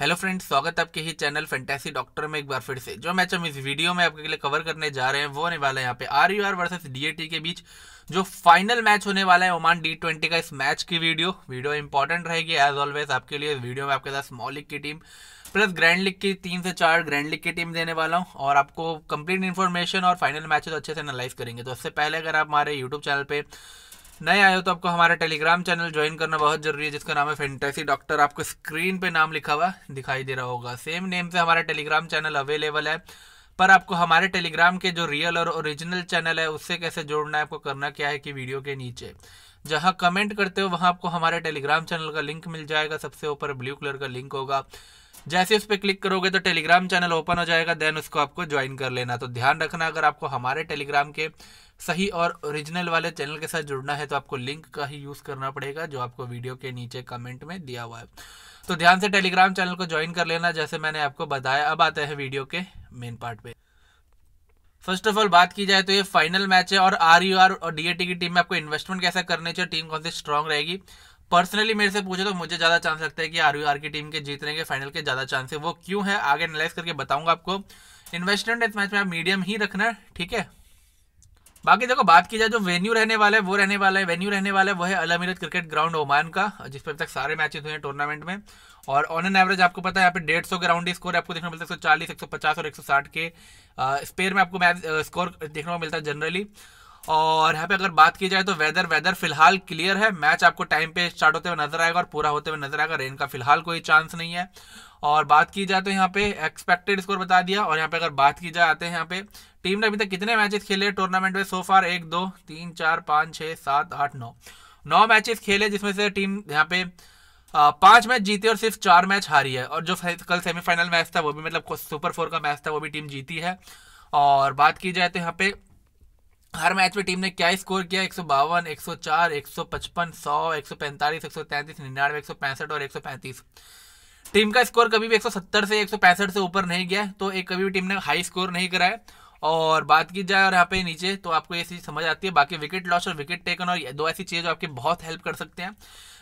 hello friends स्वागत है आपके ही चैनल फेंटेसी डॉक्टर में एक बार फिर से जो मैच हम इस वीडियो में आपके लिए कवर करने जा रहे हैं वो होने वाला है यहाँ पे R U R versus D के बीच जो फाइनल मैच होने वाला है ओमान डी ट्वेंटी का इस मैच की वीडियो वीडियो इंपॉर्टेंट रहेगी एज ऑलवेज आपके लिए इस वीडियो में आपके साथ स्मॉल लीग की टीम प्लस ग्रैंड लीग की तीन से चार ग्रैंड लीग की टीम देने वाला हूँ और आपको कंप्लीट इन्फॉर्मेशन और फाइनल मैचेज अच्छे से एनालाइज करेंगे तो उससे पहले अगर आप हमारे यूट्यूब चैनल पर नए आए हो तो आपको हमारा टेलीग्राम चैनल ज्वाइन करना बहुत जरूरी है जिसका नाम है फेंटेसी डॉक्टर आपको स्क्रीन पे नाम लिखा हुआ दिखाई दे रहा होगा सेम नेम से हमारा टेलीग्राम चैनल अवेलेबल है पर आपको हमारे टेलीग्राम के जो रियल और ओरिजिनल चैनल है उससे कैसे जोड़ना है आपको करना क्या है कि वीडियो के नीचे जहाँ कमेंट करते हो वहाँ आपको हमारे टेलीग्राम चैनल का लिंक मिल जाएगा सबसे ऊपर ब्लू कलर का लिंक होगा जैसे उस पर क्लिक करोगे तो टेलीग्राम चैनल ओपन हो जाएगा देन उसको आपको ज्वाइन कर लेना तो ध्यान रखना अगर आपको हमारे टेलीग्राम के सही और ओरिजिनल वाले चैनल के साथ जुड़ना है तो आपको लिंक का ही यूज़ करना पड़ेगा जो आपको वीडियो के नीचे कमेंट में दिया हुआ है तो ध्यान से टेलीग्राम चैनल को ज्वाइन कर लेना जैसे मैंने आपको बताया अब आते हैं वीडियो के मेन पार्ट पे फर्स्ट ऑफ ऑल बात की जाए तो ये फाइनल मैच है और आर यू आर और डीएटी की टीम में आपको इन्वेस्टमेंट कैसा करने चाहिए टीम कौन सी स्ट्रांग रहेगी पर्सनली मेरे से पूछे तो मुझे ज्यादा चांस लगता है कि आर यू आर की टीम के जीतने के फाइनल के ज्यादा चांस है वो क्यों है आगे एनालाइज करके बताऊंगा आपको इन्वेस्टमेंट इस मैच में आप मीडियम ही रखना ठीक है बाकी देखो बात की जाए जो वेन्यू रहने वाला है वो रहने वाला है वेन्यू रहने वाला है वो है अलामीरत क्रिकेट ग्राउंड ओमान का जिस पर अब तक सारे मैचेस हुए हैं टूर्नामेंट में और ऑन एन एवरेज आपको पता है यहाँ पे डेढ़ सौ ग्राउंड स्कोर आपको देखने को मिलता है एक सौ चालीस एक सौ पचास और एक सौ साठ के स्पेयर में आपको मैच स्कोर देखने को मिलता है जनरली और यहाँ पे अगर बात की जाए तो वेदर वेदर फिलहाल क्लियर है मैच आपको टाइम पे स्टार्ट होते हुए नजर आएगा और पूरा होते हुए नजर आएगा रेन का फिलहाल कोई चांस नहीं है और बात की जाए तो यहाँ पे एक्सपेक्टेड स्कोर बता दिया और यहाँ पे अगर बात की जाए आते हैं यहाँ पे टीम ने अभी तक कितने मैचेस खेले टूर्नामेंट में सो फार एक दो तीन चार पाँच छः सात आठ नौ नौ मैचेस खेले जिसमें से टीम यहाँ पे पांच मैच जीते और सिर्फ चार मैच हारी है और जो कल सेमीफाइनल मैच था वो भी मतलब सुपर फोर का मैच था वो भी टीम जीती है और बात की जाए तो यहाँ पे हर मैच में टीम ने क्या स्कोर किया एक सौ बावन एक सौ चार एक सौ पचपन सौ एक सौ पैंतालीस एक सौ तैंतीस निन्यानवे एक सौ पैंसठ और एक सौ पैंतीस टीम का स्कोर कभी भी एक सौ सत्तर से एक सौ पैंसठ से ऊपर नहीं गया तो एक कभी भी टीम ने हाई स्कोर नहीं कराया और बात की जाए और यहाँ पे नीचे तो आपको ये चीज़ समझ आती है बाकी विकेट लॉस्ट और विकेट टेकन और दो ऐसी चीज़ जो आपकी बहुत हेल्प कर सकते हैं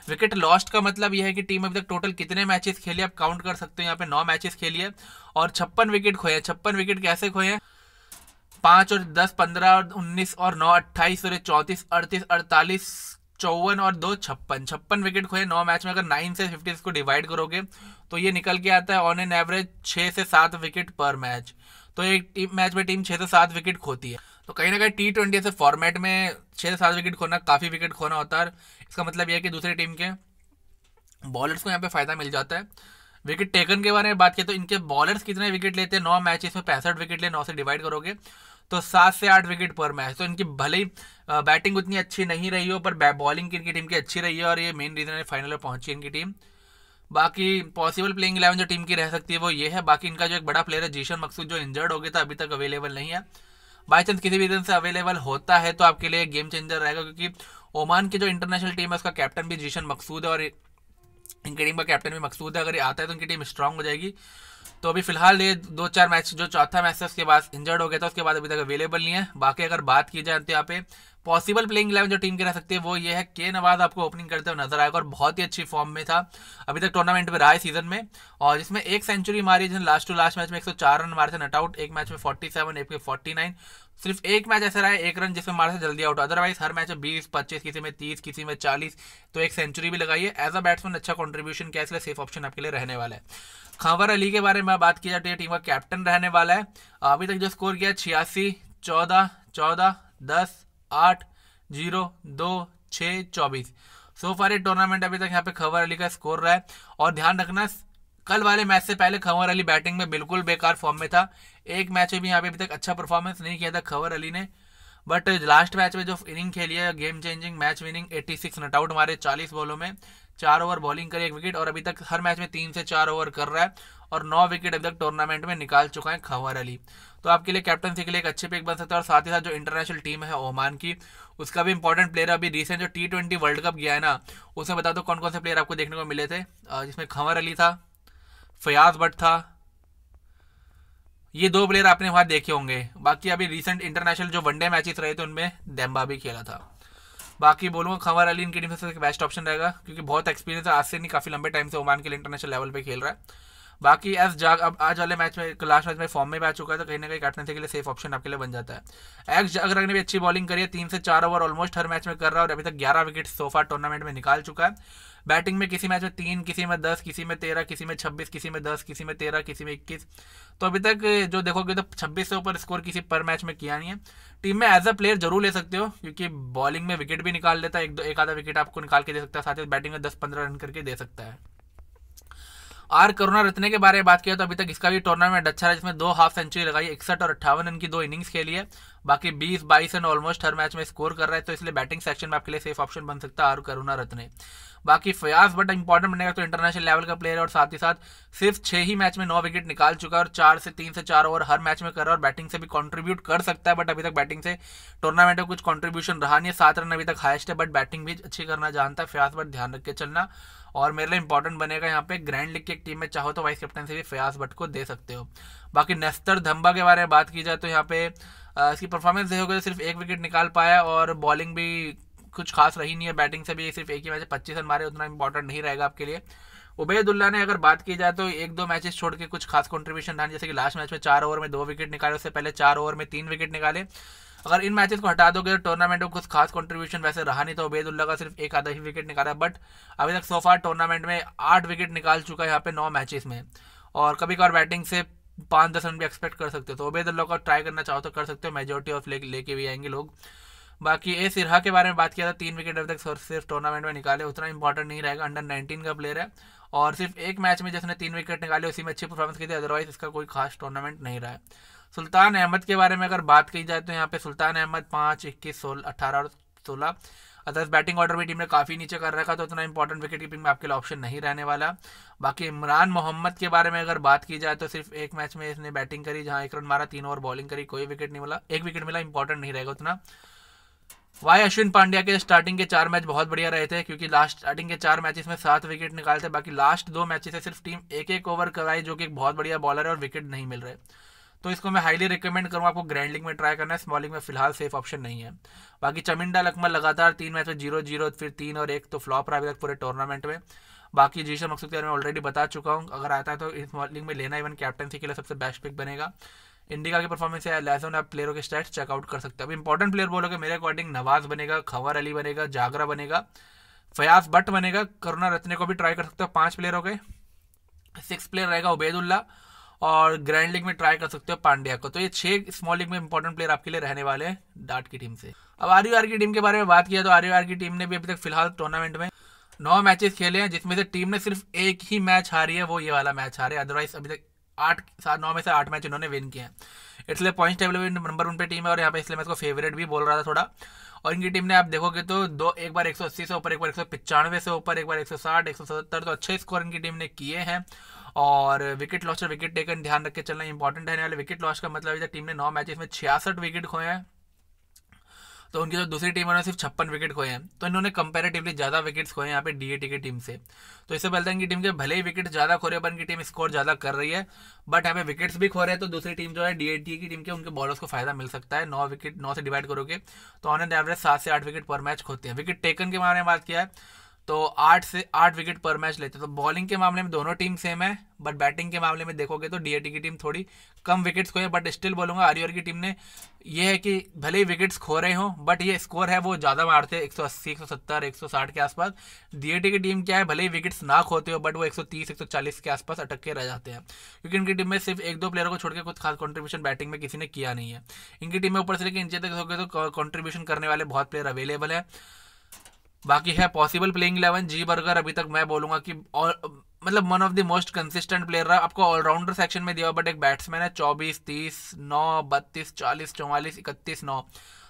विकेट लॉस्ट का मतलब यह है कि टीम अभी तक टोटल कितने मैचेस खेले आप काउंट कर सकते हो यहाँ पे नौ मैचेस खेली है और छप्पन विकेट खोए हैं छप्पन विकेट कैसे खोए हैं पाँच और दस पंद्रह और उन्नीस और नौ अट्ठाईस और चौंतीस अड़तीस अड़तालीस चौवन और दो छप्पन छप्पन विकेट खोए नौ मैच में अगर नाइन से फिफ्टी को डिवाइड करोगे तो ये निकल के आता है ऑन एन एवरेज छः से सात विकेट पर मैच तो एक टीम मैच में टीम छः से सात विकेट खोती है तो कहीं ना कहीं टी ट्वेंटी ऐसे फॉर्मेट में छः से सात विकेट खोना काफ़ी विकेट खोना होता है इसका मतलब यह है कि दूसरी टीम के बॉलर्स को यहाँ पे फ़ायदा मिल जाता है विकेट टेकन के बारे में बात करें तो इनके बॉलर्स कितने विकेट लेते हैं नौ मैच में पैंसठ विकेट ले नौ से डिवाइड करोगे तो सात से आठ विकेट पर मैच तो इनकी भले ही बैटिंग उतनी अच्छी नहीं रही हो पर बॉलिंग की इनकी टीम की अच्छी रही है और ये मेन रीज़न है फाइनल में पहुंची इनकी टीम बाकी पॉसिबल प्लेइंग इलेवन जो टीम की रह सकती है वो ये है बाकी इनका जो एक बड़ा प्लेयर है जीशन मकसूद जो इंजर्ड हो गया था तो अभी तक अवेलेबल नहीं है बाई चांस किसी भी रीजन से अवेलेबल होता है तो आपके लिए गेम चेंजर रहेगा क्योंकि ओमान की जो इंटरनेशनल टीम है उसका कैप्टन भी जीशन मकसूद है और इनकी टीम का कैप्टन भी मकसूद है अगर ये आता है तो इनकी टीम स्ट्रांग हो जाएगी तो अभी फिलहाल ये दो चार मैच जो चौथा मैच था उसके बाद इंजर्ड हो गया था उसके बाद अभी तक अवेलेबल नहीं है बाकी अगर बात की जाए तो यहाँ पे पॉसिबल प्लेइंग इलेवन जो टीम की रह सकती है वो ये है के नवाज आपको ओपनिंग करते हुए नजर आएगा और बहुत ही अच्छी फॉर्म में था अभी तक टूर्नामेंट में रहा है सीजन में और जिसमें एक सेंचुरी मारी जिसने लास्ट टू लास्ट मैच में 104 रन मारे थे नट आउट एक मैच में 47 एक में नाइन सिर्फ एक मैच ऐसा रहा है एक रन जिसमें मारा जल्दी आउट अदरवाइज हर मैच में बीस पच्चीस किसी में तीस किसी में चालीस तो एक सेंचुरी भी लगाई है एज अ बैट्समैन अच्छा कॉन्ट्रीब्यूशन किया इसलिए सेफ ऑप्शन आपके लिए रहने वाला है खबर अली के बारे में बात की जाती है टीम का कैप्टन रहने वाला है अभी तक जो स्कोर किया छियासी चौदह चौदह दस आठ जीरो दो छः चौबीस सो फार ये टूर्नामेंट अभी तक यहाँ पे खबर अली का स्कोर रहा है और ध्यान रखना कल वाले मैच से पहले खंवर अली बैटिंग में बिल्कुल बेकार फॉर्म में था एक मैच में भी यहाँ पे अभी तक अच्छा परफॉर्मेंस नहीं किया था खंवर अली ने बट लास्ट मैच में जो इनिंग खेली है game changing match winning 86 not out मारे 40 बॉलों में चार ओवर बॉलिंग करी एक विकेट और अभी तक हर मैच में तीन से चार ओवर कर रहा है और नौ विकेट अभी तक टूर्नामेंट में निकाल चुका है खवर अली तो आपके लिए कैप्टनसी के लिए एक अच्छे पिक बन सकता है और साथ ही साथ जो इंटरनेशनल टीम है ओमान की उसका भी इंपॉर्टेंट प्लेयर अभी रिसेंट जो टी वर्ल्ड कप गया है ना उसमें बता दो कौन कौन से प्लेयर आपको देखने को मिले थे जिसमें खंवर अली था फयाज भट्ट था ये दो प्लेयर आपने वहां देखे होंगे बाकी अभी रिसेंट इंटरनेशनल जो वनडे मैचेस रहे थे उनमें दैम्बा भी खेला था बाकी बोलूंगा खबर अली इनकी टीम से बेस्ट ऑप्शन रहेगा क्योंकि बहुत एक्सपीरियंस है आज से नहीं काफ़ी लंबे टाइम से ओमान के लिए इंटरनेशनल लेवल पे खेल रहा है बाकी एस जाग अब आज वाले मैच में लास्ट मैच में फॉर्म में भी आ चुका है तो कहीं ना कहीं कैप्टनसी के लिए सेफ ऑप्शन आपके लिए बन जाता है एक्स रग ने भी अच्छी बॉलिंग करी है तीन से चार ओवर ऑलमोस्ट हर मैच में कर रहा है और अभी तक ग्यारह विकेट सोफा टूर्नामेंट में निकाल चुका है बैटिंग में किसी मैच में तीन किसी में दस किसी में तेरह किसी में छब्बीस किसी में दस किसी में तेरह किसी में इक्कीस तो अभी तक जो देखोगे तो छब्बीस से ऊपर स्कोर किसी पर मैच में किया नहीं है टीम में एज अ प्लेयर जरूर ले सकते हो क्योंकि बॉलिंग में विकेट भी निकाल लेता है एक दो एक आधा विकेट आपको निकाल के दे सकता है साथ ही बैटिंग में दस पंद्रह रन करके दे सकता है आर करुणा रत्ने के बारे में बात किया तो अभी तक इसका भी टूर्नामेंट अच्छा है जिसमें दो हाफ सेंचुरी लगाई इकसठ और अट्ठावन रन की दो इनिंग्स खेली है बाकी बीस बाईस रन ऑलमोस्ट हर मैच में स्कोर कर रहा है तो इसलिए बैटिंग सेक्शन में आपके लिए सेफ ऑप्शन बन सकता है आर करुणा रत्ने बाकी फयाज बट इंपॉर्टेंट बनेगा तो इंटरनेशनल लेवल का प्लेयर और साथ ही साथ सिर्फ छह ही मैच में नौ विकेट निकाल चुका है और चार से तीन से चार ओवर हर मैच में कर रहा है और बैटिंग से भी कॉन्ट्रीब्यूट कर सकता है बट अभी तक बैटिंग से टूर्नामेंट में कुछ कॉन्ट्रीब्यूशन रहा नहीं है सात रन अभी तक हाइस्ट है बट बैटिंग भी अच्छी करना जानता है फयाज बट ध्यान रख के चलना और मेरे लिए इंपॉर्टेंट बनेगा यहाँ पे ग्रैंड लीग की एक टीम में चाहो तो वाइस कैप्टनसी भी फयाज भट्ट को दे सकते हो बाकी नस्तर धम्बा के बारे में बात की जाए तो यहाँ पे इसकी परफॉर्मेंस देखोगे तो सिर्फ एक विकेट निकाल पाया और बॉलिंग भी कुछ खास रही नहीं है बैटिंग से भी सिर्फ एक ही मैच पच्चीस रन मारे उतना इंपॉर्टेंट नहीं रहेगा आपके लिए उबैदुल्ला ने अगर बात की जाए तो एक दो मैचेस छोड़ के कुछ खास कंट्रीब्यूशन था जैसे कि लास्ट मैच में चार ओवर में दो विकेट निकाले उससे पहले चार ओवर में तीन विकेट निकाले अगर इन मैचेस को हटा दोगे तो टूर्नामेंट में कुछ खास कंट्रीब्यूशन वैसे रहा नहीं तो उबेदुल्ला का सिर्फ एक आधा ही विकेट निकाला बट अभी तक सोफार टूर्नामेंट में आठ विकेट निकाल चुका है यहाँ पे नौ मैचेस में और कभी कभार बैटिंग से पाँच दस रन भी एक्सपेक्ट कर सकते हो तो उबेदुल्ला को ट्राई करना चाहो तो कर सकते हो मेजोरिटी ऑफ लेके लेके भी आएंगे लोग बाकी ए सिरहा के बारे में बात किया था तीन विकेट अभी तक सिर्फ टूर्नामेंट में निकाले उतना इंपॉर्टेंट नहीं रहेगा अंडर नाइनटीन का प्लेयर है और सिर्फ एक मैच में जिसने तीन विकेट निकाले उसी में अच्छी परफॉर्मेंस की थी अदरवाइज इसका कोई खास टूर्नामेंट नहीं रहा है सुल्तान अहमद के बारे में अगर बात की जाए तो यहाँ पे सुल्तान अहमद पाँच इक्कीस सोलह अठारह और सोलह अदर्स बैटिंग ऑर्डर भी टीम ने काफ़ी नीचे कर रखा तो उतना इंपॉर्टेंट विकेट कीपिंग में आपके लिए ऑप्शन नहीं रहने वाला बाकी इमरान मोहम्मद के बारे में अगर बात की जाए तो सिर्फ एक मैच में इसने बैटिंग करी जहाँ एक रन मारा तीन ओवर बॉलिंग करी कोई विकेट नहीं मिला एक विकेट मिला इंपॉर्टेंट नहीं रहेगा उतना वाई अश्विन पांड्या के स्टार्टिंग के चार मैच बहुत बढ़िया रहे थे क्योंकि लास्ट स्टार्टिंग के चार मैचेस में सात विकेट निकाले थे बाकी लास्ट दो मैचेस से सिर्फ टीम एक एक ओवर कराई जो कि एक बहुत बढ़िया बॉलर है और विकेट नहीं मिल रहे तो इसको मैं हाईली रिकमेंड करूँ आपको ग्रैंड में ट्राई करना है स्मॉल में फिलहाल सेफ ऑप्शन नहीं है बाकी चमिंडा लकमल लगातार तीन मैच में जीरो जीरो फिर तीन और एक तो फ्लॉप रहा अभी तक पूरे टूर्नामेंट में बाकी जीशा मकसूद के बारे में ऑलरेडी बता चुका हूँ अगर आता है तो इस लीग में लेना इवन कैप्टनसी के लिए सबसे बेस्ट पिक बनेगा इंडिका की परफॉर्मेंस है लहसन आप प्लेयरों के स्टैट्स चेकआउट कर सकते हो अब इंपॉर्टेंट प्लेयर बोलोगे मेरे अकॉर्डिंग नवाज बनेगा खवर अली बनेगा जागरा बनेगा फयाज भट्ट बनेगा करुणा रत्ने को भी ट्राई कर सकते हो पांच प्लेयर हो गए सिक्स प्लेयर रहेगा उबैदुल्ला और ग्रैंड लीग में ट्राई कर सकते हो पांड्या को तो ये छह स्मॉल लीग में इंपॉर्टेंट प्लेयर आपके लिए रहने वाले हैं डाट की टीम से अब आर आर की टीम के बारे में बात किया तो आर यू आर की टीम ने भी अभी तक फिलहाल टूर्नामेंट में नौ मैचेस खेले हैं जिसमें से टीम ने सिर्फ एक ही मैच हारी है वो ये वाला मैच हारे अदरवाइज अभी तक आठ सात नौ में से आठ मैच इन्होंने विन किए हैं इसलिए पॉइंट टेबल में नंबर वन पे टीम है और यहाँ पे इसलिए मैं इसको फेवरेट भी बोल रहा था थोड़ा और इनकी टीम ने आप देखोगे तो दो एक बार 180 से ऊपर एक बार एक से ऊपर एक बार 160 170 तो अच्छे स्कोर इनकी टीम ने किए हैं और विकेट लॉस और विकेट टेकन ध्यान रख के चलना इंपॉर्टेंट रहने वाले विकेट लॉस का मतलब टीम ने नौ मैचेस में छियासठ विकेट खोए हैं तो उनकी जो दूसरी टीम है सिर्फ छप्पन विकेट खोए हैं तो इन्होंने कंपैरेटिवली ज़्यादा विकेट्स खोए हैं यहाँ पे डीएटी की टीम से तो इससे पहले इनकी टीम के भले ही विकेट ज़्यादा खो रहे पर इनकी टीम स्कोर ज़्यादा कर रही है बट यहाँ पे विकेट्स भी खो रहे हैं तो दूसरी टीम जो है डीएटी की टीम के उनके बॉलर्स को फायदा मिल सकता है नौ विकेट नौ से डिवाइड करोगे तो ऑन एन एवरेज सात से आठ विकेट पर मैच खोते हैं विकेट टेकन के बारे में बात किया है तो आठ से आठ विकेट पर मैच लेते तो बॉलिंग के मामले में दोनों टीम सेम है बट बैटिंग के मामले में देखोगे तो डीएटी की टीम थोड़ी कम विकेट्स खोए बट स्टिल बोलूंगा आरियर की टीम ने यह है कि भले ही विकेट्स खो रहे हों बट ये स्कोर है वो ज़्यादा मारते हैं एक एक सौ सौ अस्सी सत्तर एक सौ साठ के आसपास डीएटी की टीम क्या है भले ही विकेट्स ना खोते हो बट वो एक एक सौ तीस सौ चालीस के आसपास अटक के रह जाते हैं क्योंकि इनकी टीम में सिर्फ एक दो प्लेयर को छोड़कर कुछ खास कॉन्ट्रीब्यूशन बैटिंग में किसी ने किया नहीं है इनकी टीम में ऊपर से लेकर इंचे तक हो गए तो कॉन्ट्रीब्यूशन करने वाले बहुत प्लेयर अवेलेबल है बाकी है पॉसिबल प्लेइंग इलेवन जी बर्गर अभी तक मैं बोलूंगा कि और मतलब one of the most consistent player रहा आपको ऑलराउंडर सेक्शन में दिया बट एक बैट्समैन है चौबीस तीस नौ बत्तीस चालीस चौवालीस इकतीस नौ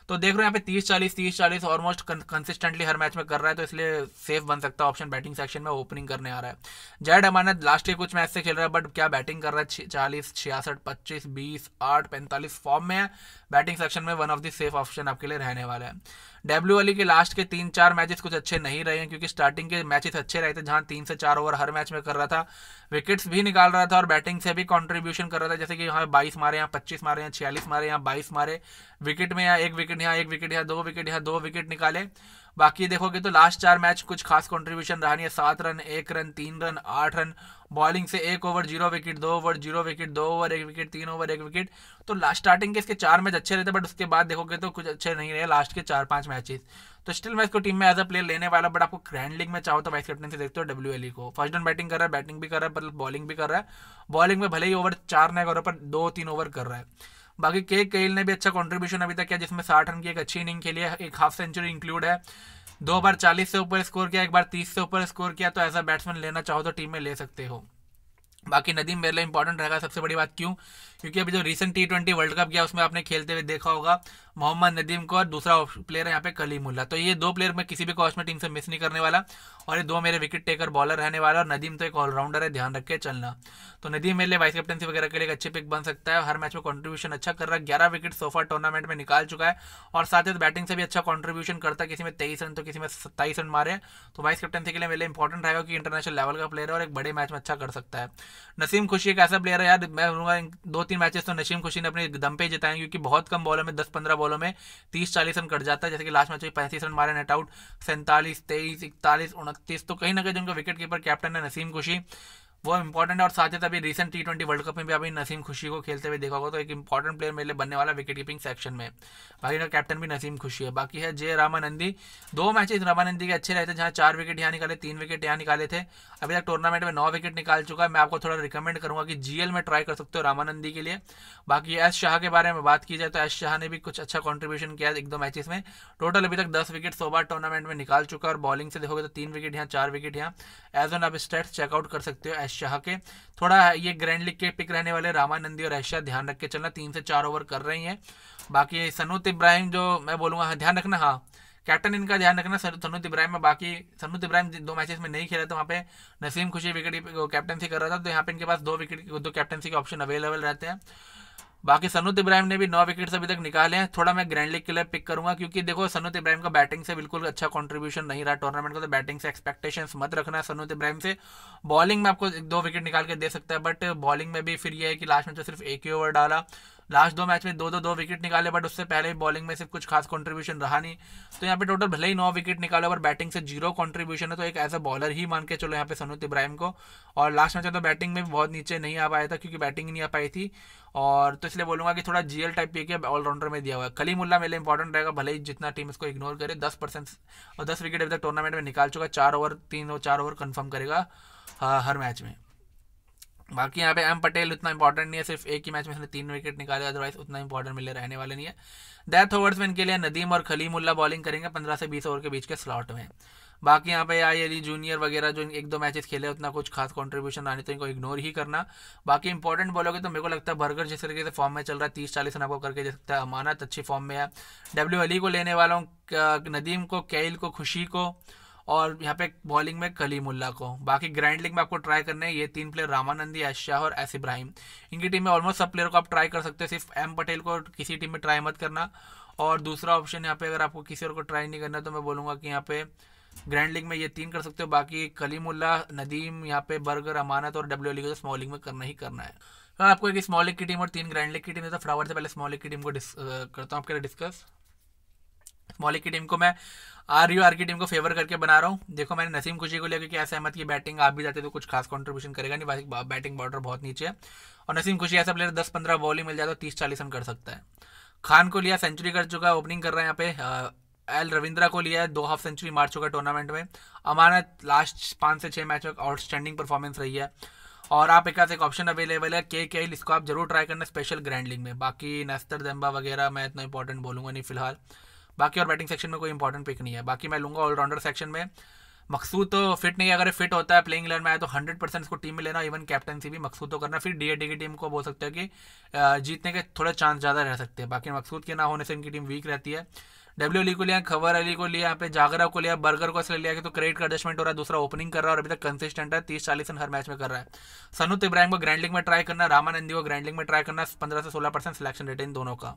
तो देख रहे हैं यहाँ पे तीस चालीस तीस चालीस ऑलमोस्ट कंसिस्टेंटली हर मैच में कर रहा है तो इसलिए सेफ बन सकता है ऑप्शन बैटिंग सेक्शन में ओपनिंग करने आ रहा है जैड अमानत लास्ट के कुछ मैच से खेल रहा है बट क्या बैटिंग कर रहा है चालीस छियासठ पच्चीस बीस आठ पैंतालीस फॉर्म में है बैटिंग सेक्शन में one of the safe option आपके लिए रहने वाला है डब्ल्यू अली e के लास्ट के तीन चार मैचेस कुछ अच्छे नहीं रहे हैं क्योंकि स्टार्टिंग के मैचेस अच्छे रहे थे जहां तीन से चार ओवर हर मैच में कर रहा था विकेट्स भी निकाल रहा था और बैटिंग से भी कॉन्ट्रीब्यूशन कर रहा था जैसे कि यहाँ बाईस मारे यहाँ पच्चीस मारे यहाँ छियालीस मारे यहाँ बाईस मारे विकेट में यहाँ एक विकेट यहाँ एक विकेट यहाँ दो विकेट यहाँ दो विकेट निकाले बाकी देखोगे तो लास्ट चार मैच कुछ खास कंट्रीब्यूशन रहा नहीं है सात रन एक रन तीन रन आठ रन बॉलिंग से एक ओवर जीरो विकेट दो ओवर जीरो विकेट दो ओवर एक विकेट तीन ओवर एक विकेट तो लास्ट स्टार्टिंग के इसके चार मैच अच्छे रहते बट उसके बाद देखोगे तो कुछ अच्छे नहीं रहे लास्ट के चार पांच मैचेस तो स्टिल मैं इसको टीम में एज अ प्लेयर लेने वाला बट आपको ग्रैंड लीग में चाहो तो वाइस कैप्टन से देखते हो डब्ल्यू एल e को फर्स्ट डाउन बैटिंग कर रहा है बैटिंग भी कर रहा है बॉलिंग भी कर रहा है बॉलिंग में भले ही ओवर चार नए करो पर दो तीन ओवर कर रहा है बाकी के केल ने भी अच्छा कॉन्ट्रीब्यूशन अभी तक किया जिसमें साठ रन की एक अच्छी इनिंग खेली है एक हाफ सेंचुरी इंक्लूड है दो बार चालीस से ऊपर स्कोर किया एक बार तीस से ऊपर स्कोर किया तो ऐसा बैट्समैन लेना चाहो तो टीम में ले सकते हो बाकी नदीम बिरला इंपॉर्टेंट रहेगा सबसे बड़ी बात क्यों क्योंकि अभी जो recent T twenty world cup गया उसमें आपने खेलते हुए देखा होगा मोहम्मद नदीम को और दूसरा प्लेयर है यहाँ पे कलीमुल्ला तो ये दो प्लेयर मैं किसी भी कॉस्ट में टीम से मिस नहीं करने वाला और ये दो मेरे विकेट टेकर बॉलर रहने वाला और नदीम तो एक ऑलराउंडर है ध्यान रख के चलना तो नदीम मेरे लिए वाइस कैप्टनसी वगैरह के लिए एक अच्छे पिक बन सकता है हर मैच में कॉन्ट्रीब्यूशन अच्छा कर रहा है ग्यारह विकेट सोफा टूर्नामेंट में निकाल चुका है और साथ ही बैटिंग से भी अच्छा कॉन्ट्रीब्यूशन करता है किसी में तेईस रन तो किसी में सत्ताईस रन मारे तो वाइस कैप्टनसी के लिए मेरे लिए इंपॉर्टेंट रहेगा कि इंटरनेशनल लेवल का प्लेयर है और एक बड़े मैच में अच्छा कर सकता है नसीम खुशी एक ऐसा प्लेयर है यार मैं दो तीन मैचेस तो नशीम खुशी ने अपने दम पे जिताए क्योंकि बहुत कम बॉलों में दस पंद्रह बॉलों में तीस चालीस रन कट जाता है जैसे कि लास्ट मैच में पैंतीस रन मारे नेट आउट सैंतालीस तेईस इकतालीस उनतीस तो कहीं ना कहीं जिनका विकेट कीपर कैप्टन है नसीम खुशी वो इंपॉर्टेंट है और साथ ही साथ अभी recent T twenty world cup में भी अभी नसीम खुशी को खेलते हुए देखा होगा तो एक इंपॉर्टेंट प्लेयर मेरे लिए बनने वाला विकेट कीपिंग सेक्शन में बाकी का कैप्टन भी नसीम खुशी है बाकी है जे रामानंदी दो मैचेस रामानंदी के अच्छे रहे थे जहाँ चार विकेट यहाँ निकाले तीन विकेट यहाँ निकाले थे अभी तक टूर्नामेंट में नौ विकेट निकाल चुका है मैं आपको थोड़ा रिकमेंड करूंगा कि जी में ट्राई कर सकते हो रामानंदी के लिए बाकी एस शाह के बारे में बात की जाए तो एस शाह ने भी कुछ अच्छा कॉन्ट्रीब्यूशन किया एक दो मैचेस में टोटल अभी तक दस विकेट सौ बार टूर्नामेंट में निकाल चुका है और बॉलिंग से देखोगे तो तीन विकेट यहाँ चार विकेट यहाँ एज ऑन आप स्टेट्स चेकआउट कर सकते हो ऐशा के थोड़ा ये ग्रैंड लीग के पिक रहने वाले रामानंदी और ऐशा ध्यान रख के चलना तीन से चार ओवर कर रही हैं बाकी सनूत इब्राहिम जो मैं बोलूँगा हाँ, ध्यान रखना हाँ कैप्टन इनका ध्यान रखना सर सनूत इब्राहिम में बाकी सनूत इब्राहिम दो मैचेस में नहीं खेला था तो वहाँ पे नसीम खुशी विकेट कैप्टनसी कर रहा था तो यहाँ पे इनके पास दो विकेट दो कैप्टनसी के ऑप्शन अवेलेबल रहते हैं बाकी सनुत इब्राहिम ने भी नौ विकेट अभी तक निकाले हैं थोड़ा मैं ग्रैंड लीग के लिए पिक करूंगा क्योंकि देखो सनुत इब्राहिम का बैटिंग से बिल्कुल अच्छा कंट्रीब्यूशन नहीं रहा टूर्नामेंट का तो बैटिंग से एक्सपेक्टेशन मत रखना सनुत इब्राहिम से बॉलिंग में आपको दो विकेट निकाल के दे सकता है बट बॉलिंग में भी फिर यह है कि लास्ट में तो सिर्फ एक ही ओवर डाला लास्ट दो मैच में दो दो दो विकेट निकाले बट उससे पहले बॉलिंग में सिर्फ कुछ खास कॉन्ट्रीब्यूशन रहा नहीं तो यहाँ पे टोटल भले ही नौ विकेट निकाले और बैटिंग से जीरो कॉन्ट्रीब्यूशन है तो एक एज अ बॉलर ही मान के चलो यहाँ पे सनूत इब्राहिम को और लास्ट मैच में तो बैटिंग में बहुत नीचे नहीं आ पाया था क्योंकि बैटिंग नहीं आ पाई थी और तो इसलिए बोलूंगा कि थोड़ा जीएल टाइप पे ऑलराउंडर में दिया हुआ है मुला मेरे लिए इंपॉर्टेंट रहेगा भले ही जितना टीम इसको इग्नोर करे दस परसेंट और दस विकेट अभी तक टूर्नामेंट में निकाल चुका चार ओवर तीन और चार ओवर कन्फर्म करेगा हाँ, हर मैच में बाकी यहाँ पे एम पटेल उतना इंपॉर्टेंट नहीं है सिर्फ एक ही मैच में इसने तीन विकेट निकाले अदरवाइज उतना इंपॉर्टेंट मिले रहने वाले नहीं है डेथ ओवर्स में इनके लिए नदीम और खलीमुल्ला बॉलिंग करेंगे पंद्रह से बीस ओवर के बीच के स्लॉट में बाकी यहाँ पे आई अली जूनियर वगैरह जो एक दो मैचेस खेले उतना कुछ खास कॉन्ट्रीब्यूशन आने तो इनको इग्नोर ही करना बाकी इंपॉर्टेंट बोलोगे तो मेरे को लगता है बर्गर जिस तरीके से फॉर्म में चल रहा है तीस चालीस रन आपको करके दे सकता है अमानत अच्छी फॉर्म में है डब्ल्यू अली को लेने वालों नदीम को कैल को खुशी को और यहाँ पे बॉलिंग में मुल्ला को बाकी ग्रैंड लीग में आपको ट्राई करने ये तीन प्लेयर रामानंदी अशाह और एस इब्राहिम इनकी टीम में ऑलमोस्ट सब प्लेयर को आप ट्राई कर सकते हो सिर्फ एम पटेल को किसी टीम में ट्राई मत करना और दूसरा ऑप्शन यहाँ पे अगर आपको किसी और को ट्राई नहीं करना तो मैं बोलूँगा कि यहाँ पे ग्रैंड लीग में ये तीन कर सकते हो बाकी कलीमुल्ला नदीम यहाँ पे बर्गर अमानत और डब्ल्यू लीग स्मॉल लीग में करना ही करना है तो आपको एक स्मॉल लीग की टीम और तीन ग्रैंड लीग की टीम है तो फटाफट से पहले स्मॉल लीग की टीम को करता हूँ आपके लिए डिस्कस स्मॉल लीग की टीम को मैं आर यू आर की टीम को फेवर करके बना रहा हूँ देखो मैंने नसीम खुशी को लेकर कि ऐसे अहमद की बैटिंग आप भी जाते तो कुछ खास कंट्रीब्यूशन करेगा नहीं बैटिंग बॉर्डर बहुत नीचे है और नसीम खुशी ऐसा प्लेयर दस पंद्रह बॉल ही मिल जाए तो तीस चालीस रन कर सकता है खान को लिया सेंचुरी कर चुका है ओपनिंग कर रहा है यहाँ पे एल रविंद्रा को लिया है दो हाफ सेंचुरी मार चुका है टूर्नामेंट में अमानत लास्ट पाँच से छः मैच में आउटस्टैंडिंग परफॉर्मेंस रही है और आप एक एक ऑप्शन अवेलेबल है के के इसको आप जरूर ट्राई करना स्पेशल ग्रैंड लीग में बाकी नस्तर दम्बा वगैरह मैं इतना इंपॉर्टेंट बोलूँगा नहीं फिलहाल बाकी और बैटिंग सेक्शन में कोई इंपॉर्टेंट पिक नहीं है बाकी मैं लूंगा ऑलराउंडर सेक्शन में मकसूद तो फिट नहीं है अगर फिट होता है प्लेइंग इलेवन में आया तो हंड्रेड परसेंट इसको टीम में लेना इवन कैप्टनसी भी मकसूद तो करना फिर डीएडी की टीम को बोल सकते हो कि जीतने के थोड़े चांस ज़्यादा रह सकते हैं बाकी मकसूद के ना होने से इनकी टीम वीक रहती है डब्ल्यू अली को लिया खबर अली को लिया यहाँ पे जागरा को लिया बर्गर को इसलिए लिया कि तो क्रेडिट का एडजस्टमेंट हो रहा है दूसरा ओपनिंग कर रहा है और अभी तक कंसिस्टेंट है तीस चालीस रन हर मैच में कर रहा है सनुत इब्राहिम को ग्रैंडलिंग में ट्राई करना रामानंदी को ग्रैंडलिंग में ट्राई करना पंद्रह से सोलह परसेंट सिलेक्शन रेट इन दोनों का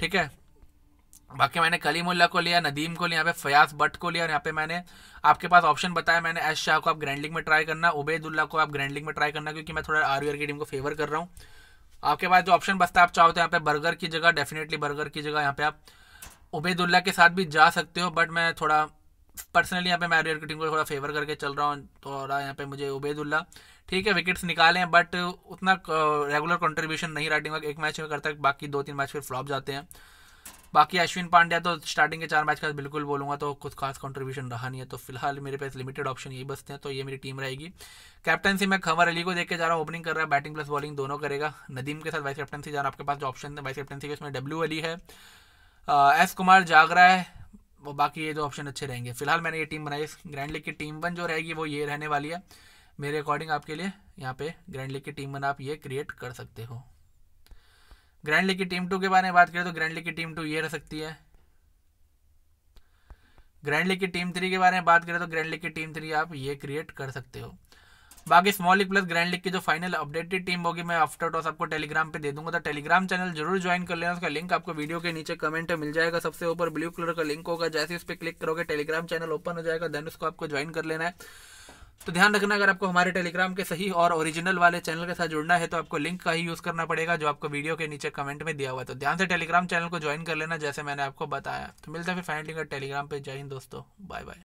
ठीक है बाकी मैंने कलीमुल्ला को लिया नदीम को लिया यहाँ पे फयाज बट को लिया और यहाँ पे मैंने आपके पास ऑप्शन बताया मैंने एस शाह को आप ग्रैंड लीग में ट्राई करना उबेदुल्ला को आप ग्रैंड लीग में ट्राई करना क्योंकि मैं थोड़ा आर की टीम को फेवर कर रहा हूँ आपके पास जो ऑप्शन बसता है आप चाहो तो यहाँ पे बर्गर की जगह डेफिनेटली बर्गर की जगह यहाँ पे आप उबेदुल्ला के साथ भी जा सकते हो बट मैं थोड़ा पर्सनली यहाँ पे मैं आर की टीम को थोड़ा फेवर करके चल रहा हूँ थोड़ा यहाँ पे मुझे उबेदुल्ला ठीक है विकेट्स निकाले हैं बट उतना रेगुलर uh, कंट्रीब्यूशन नहीं रहा टीम का एक मैच में करता है बाकी दो तीन मैच फिर फ्लॉप जाते हैं बाकी अश्विन पांड्या तो स्टार्टिंग के चार मैच का बिल्कुल बोलूँगा तो कुछ खास कंट्रीब्यूशन रहा नहीं है तो फिलहाल मेरे पास लिमिटेड ऑप्शन यही बचते हैं तो ये मेरी टीम रहेगी कैप्टनसी मैं खमर अली को देख के जा रहा हूँ ओपनिंग कर रहा है बैटिंग प्लस बॉलिंग दोनों करेगा नदीम के साथ वाइस कैप्टनसी जा रहा आपके पास जो ऑप्शन है वाइस कैप्टनसी के उसमें डब्ल्यू अली है एस कुमार जागरा है वो बाकी ये जो ऑप्शन अच्छे रहेंगे फिलहाल मैंने ये टीम बनाई ग्रैंड लीग की टीम वन जो रहेगी वो ये रहने वाली है मेरे अकॉर्डिंग आपके लिए यहाँ पे ग्रैंड लीग की टीम वन आप ये क्रिएट कर सकते हो ग्रैंड लीग की टीम टू के बारे में बात करें तो ग्रैंड लीग की टीम टू ये रह सकती है ग्रैंड लीग की टीम थ्री के बारे में बात करें तो ग्रैंड लीग की टीम थ्री आप ये क्रिएट कर सकते हो बाकी small league plus grand league की जो फाइनल अपडेटेड टीम होगी मैं आफ्टर टॉस आपको टेलीग्राम पे दे दूंगा तो टेलीग्राम चैनल जरूर ज्वाइन कर लेना उसका लिंक आपको वीडियो के नीचे कमेंट मिल जाएगा सबसे ऊपर ब्लू कलर का लिंक होगा जैसे उस पर क्लिक करोगे टेलीग्राम चैनल ओपन हो जाएगा देन उसको आपको ज्वाइन कर लेना है तो ध्यान रखना अगर आपको हमारे टेलीग्राम के सही और ओरिजिनल वाले चैनल के साथ जुड़ना है तो आपको लिंक का ही यूज़ करना पड़ेगा जो आपको वीडियो के नीचे कमेंट में दिया हुआ है तो ध्यान से टेलीग्राम चैनल को ज्वाइन कर लेना जैसे मैंने आपको बताया तो मिलता है फिर फाइनली टेलीग्राम पर जय हिंद दोस्तों बाय बाय